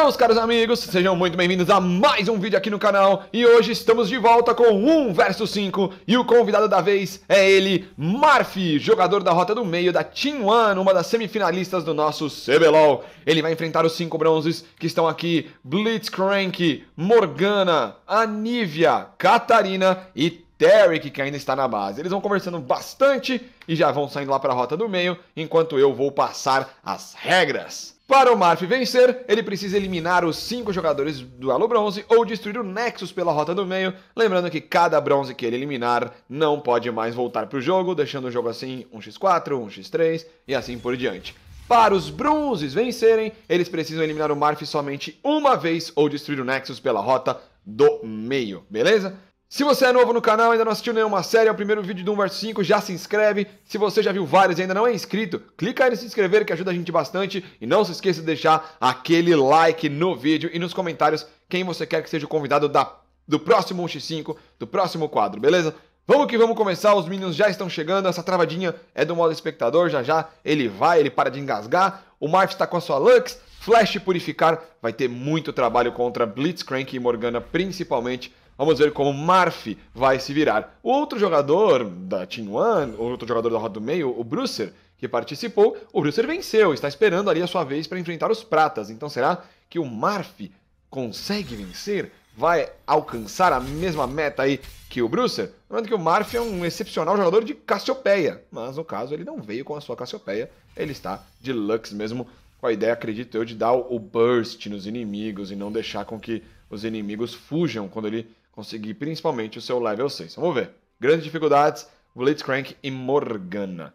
Meus caros amigos, sejam muito bem-vindos a mais um vídeo aqui no canal e hoje estamos de volta com 1 versus 5 e o convidado da vez é ele, Marfi, jogador da rota do meio da Team One, uma das semifinalistas do nosso CBLOL. Ele vai enfrentar os 5 bronzes que estão aqui, Blitzcrank, Morgana, Anivia, Catarina e Derek, que ainda está na base. Eles vão conversando bastante e já vão saindo lá para a rota do meio, enquanto eu vou passar as regras. Para o Marf vencer, ele precisa eliminar os 5 jogadores do Elo Bronze ou destruir o Nexus pela rota do meio, lembrando que cada bronze que ele eliminar não pode mais voltar para o jogo, deixando o jogo assim 1x4, 1x3 e assim por diante. Para os bronzes vencerem, eles precisam eliminar o Marf somente uma vez ou destruir o Nexus pela rota do meio, beleza? Se você é novo no canal e ainda não assistiu nenhuma série, é o primeiro vídeo do 1 vs 5, já se inscreve. Se você já viu vários e ainda não é inscrito, clica aí em se inscrever que ajuda a gente bastante. E não se esqueça de deixar aquele like no vídeo e nos comentários quem você quer que seja o convidado da, do próximo 1x5, do próximo quadro, beleza? Vamos que vamos começar, os meninos já estão chegando, essa travadinha é do modo espectador, já já ele vai, ele para de engasgar. O Marf está com a sua Lux, Flash Purificar, vai ter muito trabalho contra Blitzcrank e Morgana principalmente Vamos ver como Marfi vai se virar. O outro jogador da Team One, outro jogador da roda do meio, o Brucer, que participou, o Brucer venceu, está esperando ali a sua vez para enfrentar os pratas. Então será que o Marfi consegue vencer? Vai alcançar a mesma meta aí que o Brucer? Lembrando que o Marfi é um excepcional jogador de Cassiopeia, mas no caso ele não veio com a sua Cassiopeia, ele está de Lux mesmo, com a ideia, acredito eu, de dar o burst nos inimigos e não deixar com que os inimigos fujam quando ele conseguir principalmente o seu level 6. Vamos ver. Grandes dificuldades, Blitzcrank e Morgana.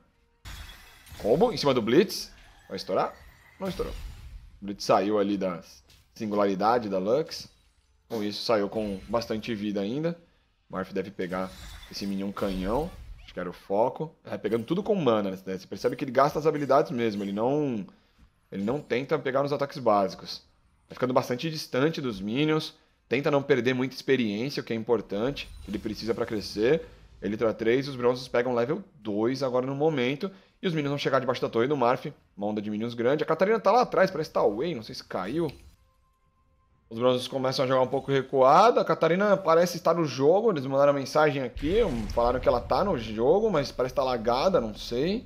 Combo em cima do Blitz. Vai estourar? Não estourou. O Blitz saiu ali da singularidade da Lux. Com isso, saiu com bastante vida ainda. Marf deve pegar esse minion canhão. Acho que era o foco. É, pegando tudo com mana, né? Você percebe que ele gasta as habilidades mesmo. Ele não, ele não tenta pegar nos ataques básicos. Tá ficando bastante distante dos minions. Tenta não perder muita experiência, o que é importante, ele precisa para crescer. Ele entra 3, os bronzes pegam level 2 agora no momento. E os Minions vão chegar debaixo da torre do Marf. Uma onda de Minions grande. A Catarina tá lá atrás, parece que tá away, não sei se caiu. Os bronzes começam a jogar um pouco recuado. A Catarina parece estar no jogo. Eles mandaram mensagem aqui. Falaram que ela tá no jogo, mas parece estar tá lagada, não sei.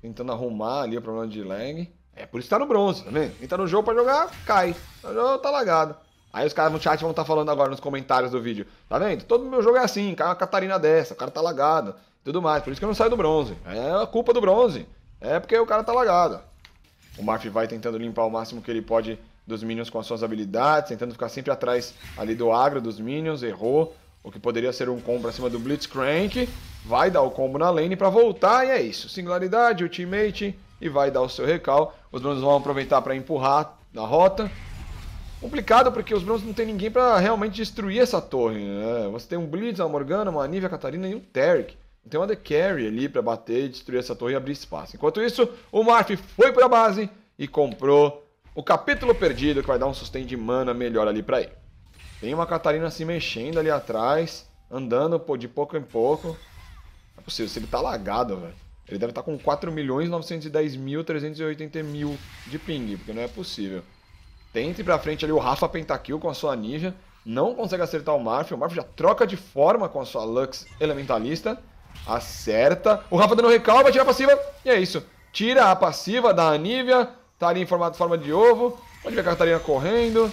Tentando arrumar ali o problema de lag. É, por isso tá no bronze, tá vendo? Quem tá no jogo pra jogar, cai. Tá, tá lagado. Aí os caras no chat vão estar tá falando agora nos comentários do vídeo. Tá vendo? Todo meu jogo é assim, cai uma Catarina dessa, o cara tá lagado, tudo mais. Por isso que eu não saio do bronze. É a culpa do bronze. É porque o cara tá lagado. O Marf vai tentando limpar o máximo que ele pode dos Minions com as suas habilidades, tentando ficar sempre atrás ali do agro dos Minions, errou. O que poderia ser um combo acima do Blitzcrank. Vai dar o combo na lane para voltar e é isso. Singularidade, ultimate e vai dar o seu recal. Os bronzes vão aproveitar para empurrar na rota. Complicado porque os Browns não tem ninguém para realmente destruir essa torre. Né? Você tem um Blitz, uma Morgana, uma Nivea, a Catarina e um Terek. Não tem uma The Carry ali para bater, destruir essa torre e abrir espaço. Enquanto isso, o Marf foi para a base e comprou o capítulo perdido, que vai dar um sustain de mana melhor ali para ele. Tem uma Catarina se mexendo ali atrás, andando de pouco em pouco. Não é possível, se ele tá lagado, velho. Ele deve estar tá com 4.910.380 mil de ping, porque não é possível. Tenta ir pra frente ali o Rafa Pentakill com a sua ninja. Não consegue acertar o Marf. O Marf já troca de forma com a sua Lux Elementalista. Acerta. O Rafa dando recalma, tira a passiva. E é isso. Tira a passiva da Anívia. Tá ali em formato forma de ovo. Pode ver a Catarina correndo.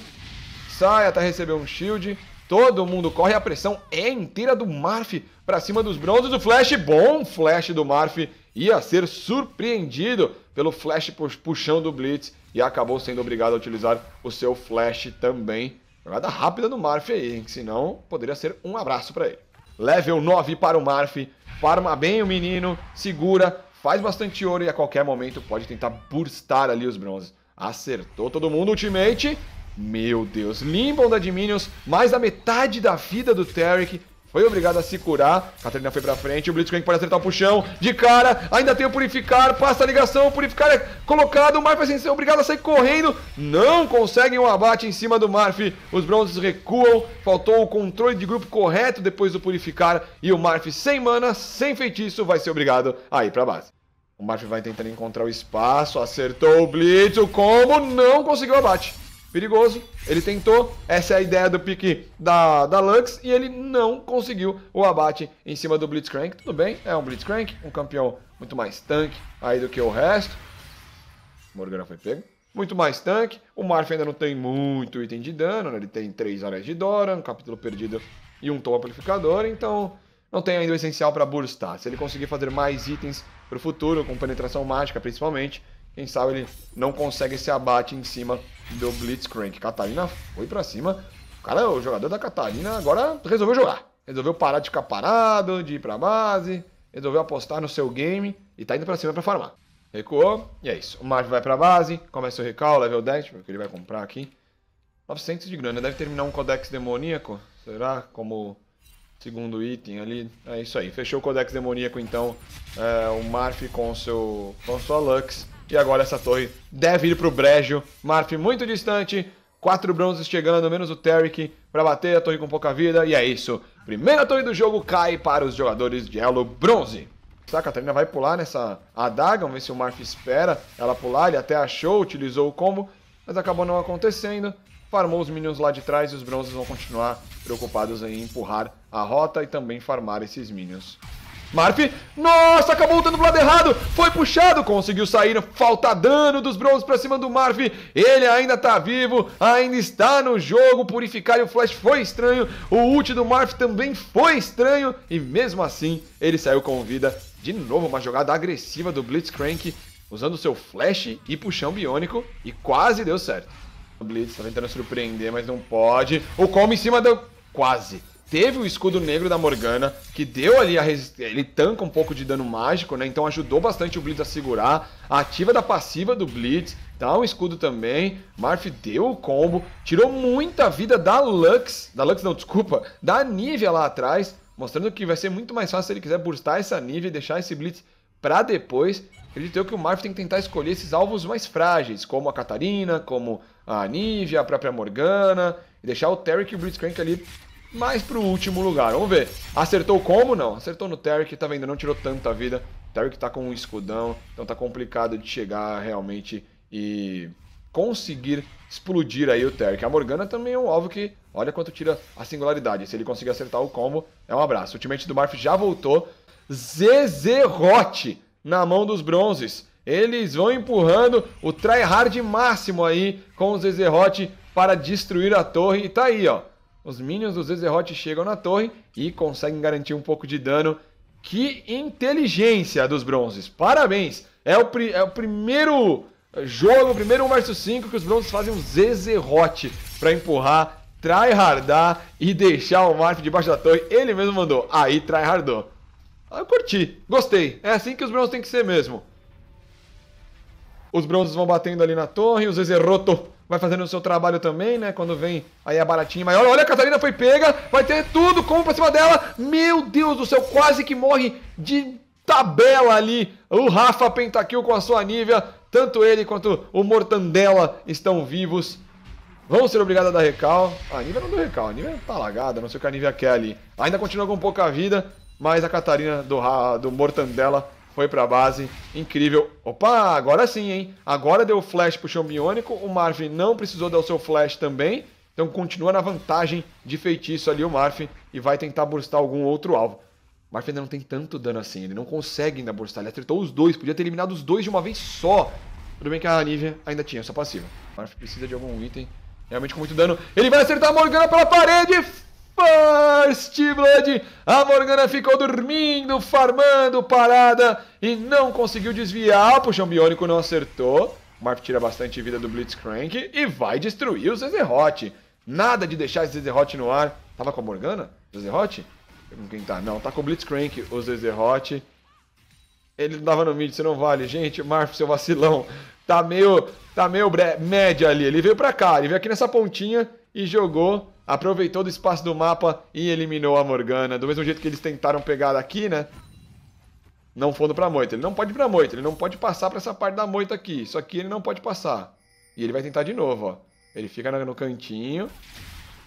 Sai até receber um shield. Todo mundo corre. A pressão é inteira do Marf para cima dos bronzes. O flash, bom flash do Marf. Ia ser surpreendido pelo flash puxão do Blitz e acabou sendo obrigado a utilizar o seu flash também. Jogada rápida do Marf aí, hein? senão poderia ser um abraço para ele. Level 9 para o Marf, farma bem o menino, segura, faz bastante ouro e a qualquer momento pode tentar burstar ali os bronzes. Acertou todo mundo, ultimate. Meu Deus, limbam da Dominions, mais da metade da vida do Taric. Foi obrigado a se curar. Catarina foi pra frente. O Blitzcrank pode acertar o puxão. De cara. Ainda tem o Purificar. Passa a ligação. O Purificar é colocado. O Marf vai é ser obrigado a sair correndo. Não conseguem um abate em cima do Marf. Os Bronzes recuam. Faltou o controle de grupo correto depois do Purificar. E o Marf sem mana, sem feitiço, vai ser obrigado a ir pra base. O Marf vai tentando encontrar o espaço. Acertou o Blitz. O combo não conseguiu abate perigoso. Ele tentou, essa é a ideia do pique da, da Lux, e ele não conseguiu o abate em cima do Blitzcrank. Tudo bem, é um Blitzcrank, um campeão muito mais tanque aí do que o resto. Morgana foi pego. Muito mais tanque. O Marf ainda não tem muito item de dano, né? ele tem 3 áreas de Dora, um capítulo perdido e um tom amplificador, então não tem ainda o essencial para burstar. Se ele conseguir fazer mais itens para o futuro, com penetração mágica principalmente, quem sabe ele não consegue esse abate em cima do Blitzcrank. Catarina foi para cima. O cara, é o jogador da Catarina, agora resolveu jogar. Resolveu parar de ficar parado, de ir pra base. Resolveu apostar no seu game e tá indo pra cima pra farmar. Recuou, e é isso. O Marge vai pra base, começa o recal, level 10, tipo, que ele vai comprar aqui. 900 de grana, deve terminar um Codex Demoníaco, será? Como segundo item ali. É isso aí, fechou o Codex Demoníaco então, é, o Marf com, seu, com sua Lux. E agora essa torre deve ir para o brejo. Marf muito distante. Quatro bronzes chegando, menos o Taric para bater a torre com pouca vida. E é isso. Primeira torre do jogo cai para os jogadores de elo bronze. A Catarina vai pular nessa adaga. Vamos ver se o Marf espera ela pular. Ele até achou, utilizou o combo. Mas acabou não acontecendo. Farmou os minions lá de trás e os bronzes vão continuar preocupados em empurrar a rota e também farmar esses minions. Marf, nossa, acabou lutando pro lado errado, foi puxado, conseguiu sair, falta dano dos Bronze pra cima do Marf, ele ainda tá vivo, ainda está no jogo, purificar e o Flash foi estranho, o ult do Marf também foi estranho, e mesmo assim ele saiu com vida, de novo uma jogada agressiva do Blitzcrank, usando seu Flash e puxão biônico, e quase deu certo. O Blitz tá tentando surpreender, mas não pode, o combo em cima deu quase teve o escudo negro da Morgana, que deu ali a resist... ele tanca um pouco de dano mágico, né? Então ajudou bastante o Blitz a segurar. A ativa da passiva do Blitz, dá um escudo também. Marf deu o combo, tirou muita vida da Lux, da Lux não, desculpa, da Nivea lá atrás, mostrando que vai ser muito mais fácil se ele quiser burstar essa Nivea e deixar esse Blitz para depois. Acredito eu que o Marf tem que tentar escolher esses alvos mais frágeis, como a Catarina, como a Nivea, a própria Morgana, e deixar o Terry e o Blitzcrank ali mais pro último lugar. Vamos ver. Acertou como? Não. Acertou no que tá vendo? Não tirou tanta vida. Terry que tá com um escudão, então tá complicado de chegar realmente e conseguir explodir aí o Terry. A Morgana também é um alvo que, olha quanto tira a singularidade. Se ele conseguir acertar o combo, é um abraço. O ultimate do Marf já voltou. Zezerrote na mão dos bronzes. Eles vão empurrando o tryhard máximo aí com o Zezerrote para destruir a torre. E tá aí, ó. Os minions do Ezerot chegam na torre e conseguem garantir um pouco de dano. Que inteligência dos bronzes! Parabéns! É o, é o primeiro eh, jogo, o primeiro 1 vs 5 que os bronzes fazem um Zezerot para empurrar, tryhardar e deixar o Marf debaixo da torre. Ele mesmo mandou. Aí tryhardou. Ah, eu curti, gostei. É assim que os bronzes têm que ser mesmo. Os bronzes vão batendo ali na torre, o Zezeroto vai fazendo o seu trabalho também, né? Quando vem aí a baratinha maior. Olha, a Catarina foi pega, vai ter tudo, como pra cima dela. Meu Deus do céu, quase que morre de tabela ali. O Rafa Pentakill com a sua Nívia. Tanto ele quanto o Mortandela estão vivos. Vão ser obrigados a dar recal. a Nívia não deu recal, a Nívia tá lagada, não sei o que a Nívia quer ali. Ainda continua com pouca vida, mas a Catarina do, do Mortandela foi para a base, incrível. Opa, agora sim, hein? Agora deu flash pro chão biônico, o Marf não precisou dar o seu flash também, então continua na vantagem de feitiço ali o Marf e vai tentar burstar algum outro alvo. O ainda não tem tanto dano assim, ele não consegue ainda burstar, ele acertou os dois, podia ter eliminado os dois de uma vez só. Tudo bem que a Nivea ainda tinha essa passiva. O precisa de algum item, realmente com muito dano. Ele vai acertar a Morgana pela parede, First Blood. A Morgana ficou dormindo, farmando, parada e não conseguiu desviar. O ah, puxão biônico não acertou. O Marf tira bastante vida do Blitzcrank e vai destruir o Zezerot. Nada de deixar esse Zezerot no ar. Tava com a Morgana? Zezerot? Quem tá? Não, tá com o Blitzcrank, o Zezerot. Ele não tava no mid, você não vale. Gente, Marf, seu vacilão. Tá meio, tá meio média ali. Ele veio pra cá, ele veio aqui nessa pontinha e jogou aproveitou do espaço do mapa e eliminou a Morgana. Do mesmo jeito que eles tentaram pegar aqui, né? Não fundo pra moita. Ele não pode ir pra moita. Ele não pode passar pra essa parte da moita aqui. Isso aqui ele não pode passar. E ele vai tentar de novo, ó. Ele fica no cantinho.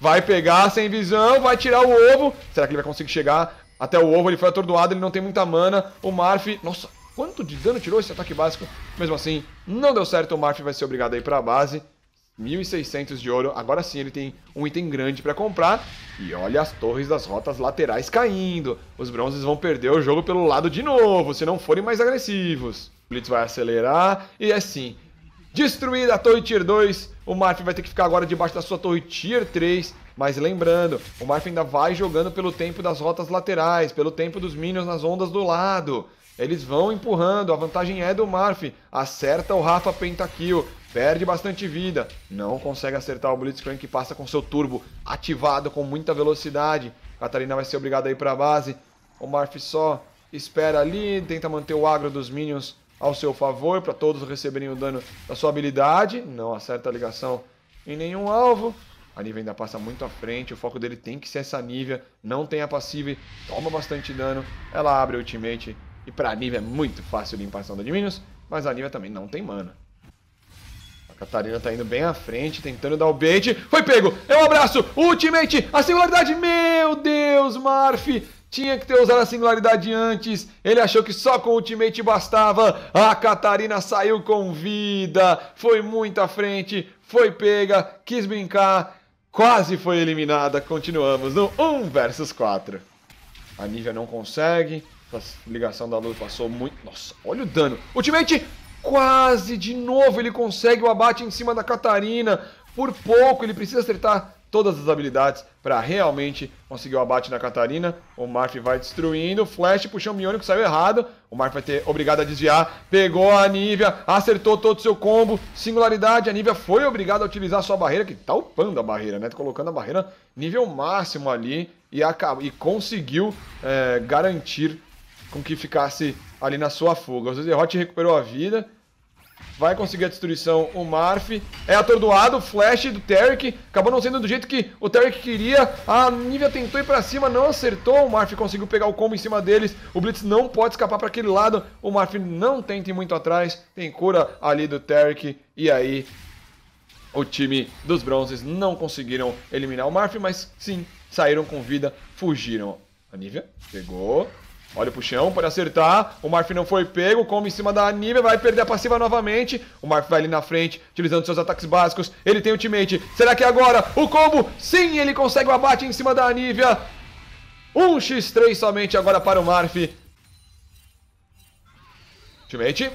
Vai pegar sem visão. Vai tirar o ovo. Será que ele vai conseguir chegar até o ovo? Ele foi atordoado. Ele não tem muita mana. O Marf... Nossa, quanto de dano tirou esse ataque básico? Mesmo assim, não deu certo. O Marf vai ser obrigado a ir pra base. 1.600 de ouro. Agora sim ele tem um item grande para comprar. E olha as torres das rotas laterais caindo. Os bronzes vão perder o jogo pelo lado de novo, se não forem mais agressivos. O Blitz vai acelerar. E é assim, destruída a torre Tier 2. O Marfin vai ter que ficar agora debaixo da sua torre Tier 3. Mas lembrando, o Marfin ainda vai jogando pelo tempo das rotas laterais, pelo tempo dos Minions nas ondas do lado. Eles vão empurrando, a vantagem é do Marf. Acerta o Rafa Pentakill perde bastante vida, não consegue acertar o Blitzcrank que passa com seu turbo ativado com muita velocidade. Catarina vai ser obrigada a ir para a base. O Marf só espera ali, tenta manter o agro dos minions ao seu favor para todos receberem o dano da sua habilidade. Não acerta a ligação em nenhum alvo. A Nive ainda passa muito à frente, o foco dele tem que ser essa Nivea, não tem a passiva, toma bastante dano, ela abre o ultimate e para a Nivea é muito fácil limpar a ação de Minions, mas a Nivea também não tem mana. Catarina tá indo bem à frente, tentando dar o bait. Foi pego! É um abraço! Ultimate! A singularidade! Meu Deus, Marf! Tinha que ter usado a singularidade antes. Ele achou que só com o ultimate bastava. A Catarina saiu com vida. Foi muito à frente. Foi pega. Quis brincar. Quase foi eliminada. Continuamos no 1 versus 4. A Nivea não consegue. A ligação da luz passou muito. Nossa, olha o dano. Ultimate! Quase de novo ele consegue o abate em cima da Catarina. Por pouco ele precisa acertar todas as habilidades para realmente conseguir o abate na Catarina. O Marf vai destruindo. Flash puxou o Mionico, saiu errado. O Marf vai ter obrigado a desviar. Pegou a Nívia, acertou todo o seu combo. Singularidade, a Nívia foi obrigada a utilizar a sua barreira, que tá upando a barreira, né? Tá colocando a barreira nível máximo ali e, acaba, e conseguiu é, garantir com que ficasse ali na sua fuga. O Zezeroth recuperou a vida. Vai conseguir a destruição o Marf. É atordoado, flash do Terek. Acabou não sendo do jeito que o Terek queria. A Nivea tentou ir pra cima, não acertou. O Marf conseguiu pegar o combo em cima deles. O Blitz não pode escapar para aquele lado. O Marf não tenta ir muito atrás. Tem cura ali do Terek. E aí, o time dos Bronzes não conseguiram eliminar o Marf, mas sim, saíram com vida, fugiram. A Nivea pegou, Olha o puxão, pode acertar. O Marf não foi pego, Combo em cima da Anívia, vai perder a passiva novamente. O Marf vai ali na frente, utilizando seus ataques básicos. Ele tem ultimate. Será que é agora o combo? Sim, ele consegue o abate em cima da Anívia. 1x3 somente agora para o Marf. Ultimate.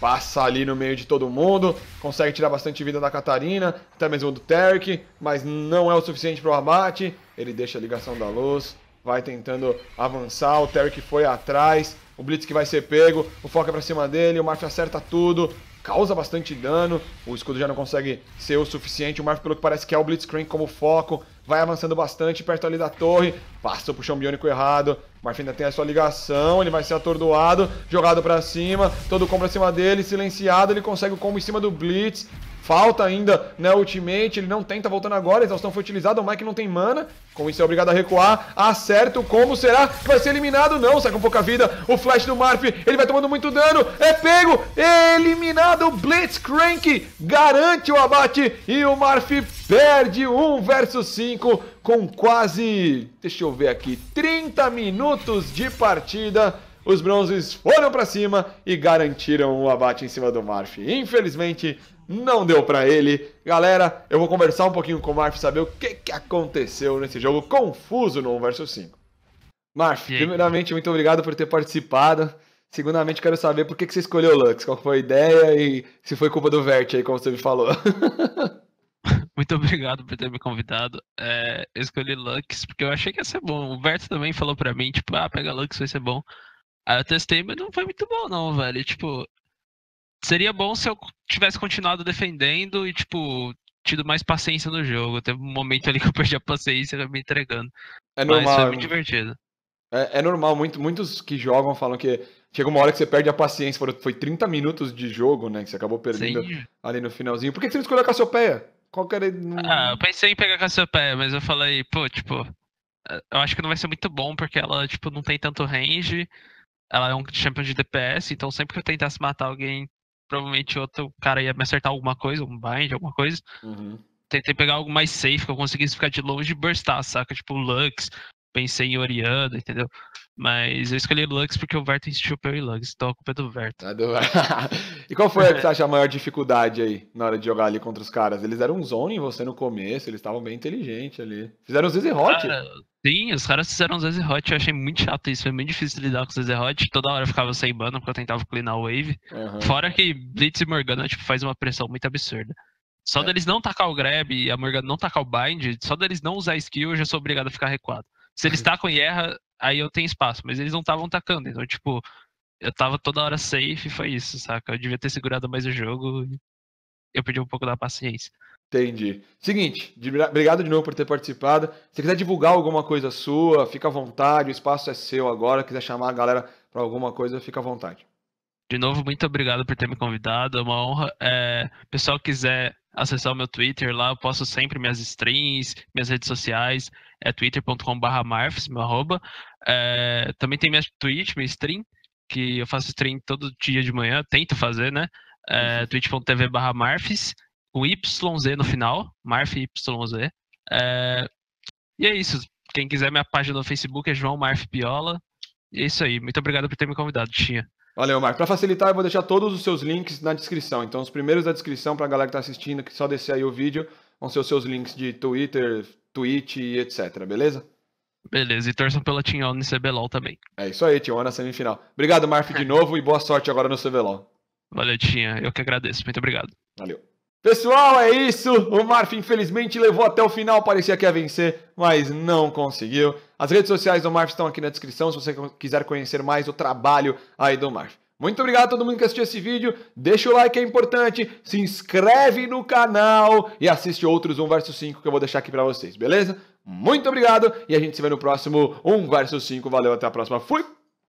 Passa ali no meio de todo mundo. Consegue tirar bastante vida da Catarina, até mesmo do Terk, mas não é o suficiente para o abate. Ele deixa a ligação da luz vai tentando avançar, o Terry que foi atrás, o Blitz que vai ser pego, o Foca para cima dele, o Marf acerta tudo, causa bastante dano, o escudo já não consegue ser o suficiente, o Marf pelo que parece quer é o Blitzcrank como foco, vai avançando bastante perto ali da torre, passa o puxão biônico errado, o Marf ainda tem a sua ligação, ele vai ser atordoado, jogado para cima, todo combo pra cima dele, silenciado, ele consegue o combo em cima do Blitz, Falta ainda né, ultimate, ele não tenta voltando agora, exaustão foi utilizada, o Mike não tem mana, com isso é obrigado a recuar, acerto como será vai ser eliminado? Não, sai com pouca vida, o flash do Marf, ele vai tomando muito dano, é pego, eliminado, Blitzcrank garante o abate e o Marf perde 1 versus 5 com quase, deixa eu ver aqui, 30 minutos de partida os Bronzes foram para cima e garantiram o abate em cima do Marf. Infelizmente, não deu para ele. Galera, eu vou conversar um pouquinho com o Marf, saber o que, que aconteceu nesse jogo confuso no 1 vs 5. Marf, primeiramente, muito obrigado por ter participado. Segundamente, quero saber por que, que você escolheu o Lux, qual foi a ideia e se foi culpa do Vert aí, como você me falou. Muito obrigado por ter me convidado. É, eu escolhi Lux porque eu achei que ia ser bom. O Vert também falou pra mim, tipo, ah, pega Lux, vai ser bom. Aí eu testei, mas não foi muito bom, não, velho. Tipo, seria bom se eu tivesse continuado defendendo e, tipo, tido mais paciência no jogo. Teve um momento ali que eu perdi a paciência e me entregando. É normal. foi muito é divertido. É, é, normal, muito, muitos que jogam falam que chega uma hora que você perde a paciência. Foi 30 minutos de jogo, né? Que você acabou perdendo Sim. ali no finalzinho. Por que você não escolheu a Cassiopeia? Qual que era. Ah, eu pensei em pegar a Cassiopeia, mas eu falei, pô, tipo. Eh, eu acho que não vai ser muito bom, porque ela, tipo, não tem tanto range ela é um champion de DPS, então sempre que eu tentasse matar alguém, provavelmente outro cara ia me acertar alguma coisa, um bind, alguma coisa. Uhum. Tentei pegar algo mais safe, que eu conseguisse ficar de longe e burstar, saca? Tipo Lux, pensei em Oriana, entendeu? Mas eu escolhi Lux porque o Vertens chupou e Lux, então a culpa é do Verto. É do... e qual foi a que você acha a maior dificuldade aí na hora de jogar ali contra os caras? Eles eram um zone em você no começo, eles estavam bem inteligentes ali. Fizeram os hot. Cara, sim, os caras fizeram os easy hot, eu achei muito chato isso, foi muito difícil lidar com os easy hot. Toda hora eu ficava sem bana porque eu tentava cleanar o wave. Uhum. Fora que Blitz e Morgana tipo, faz uma pressão muito absurda. Só é. deles não tacar o grab e a Morgana não tacar o bind, só deles não usar skill eu já sou obrigado a ficar recuado. Se eles tacam e erra, aí eu tenho espaço. Mas eles não estavam tacando, então, tipo, eu tava toda hora safe e foi isso, saca? Eu devia ter segurado mais o jogo eu perdi um pouco da paciência. Entendi. Seguinte, obrigado de novo por ter participado. Se quiser divulgar alguma coisa sua, fica à vontade, o espaço é seu agora. Se quiser chamar a galera para alguma coisa, fica à vontade. De novo, muito obrigado por ter me convidado, é uma honra. É, pessoal quiser acessar o meu Twitter lá, eu posto sempre minhas streams, minhas redes sociais é twitter.com.br marfs, meu arroba. É, também tem minha Twitch, minha stream, que eu faço stream todo dia de manhã, tento fazer, né? É, uhum. twitch.tv barra marfs, com YZ no final, marfyz. É, e é isso. Quem quiser minha página no Facebook é João Marf Piola. E é isso aí. Muito obrigado por ter me convidado, Tinha. Valeu, Marco. Para facilitar, eu vou deixar todos os seus links na descrição. Então, os primeiros da descrição, para a galera que está assistindo, que só descer aí o vídeo, vão ser os seus links de Twitter, Twitch e etc, beleza? Beleza, e torçam pela Tinhol no CBLOL também. É isso aí, Tinhol na semifinal. Obrigado, Marf, de é. novo e boa sorte agora no CBLOL. Valeu, Tinha, eu que agradeço, muito obrigado. Valeu. Pessoal, é isso. O Marf infelizmente levou até o final, parecia que ia vencer, mas não conseguiu. As redes sociais do Marf estão aqui na descrição se você quiser conhecer mais o trabalho aí do Marf. Muito obrigado a todo mundo que assistiu esse vídeo. Deixa o like, é importante. Se inscreve no canal e assiste outros 1 vs 5 que eu vou deixar aqui para vocês, beleza? Muito obrigado e a gente se vê no próximo 1 vs 5. Valeu, até a próxima. Fui!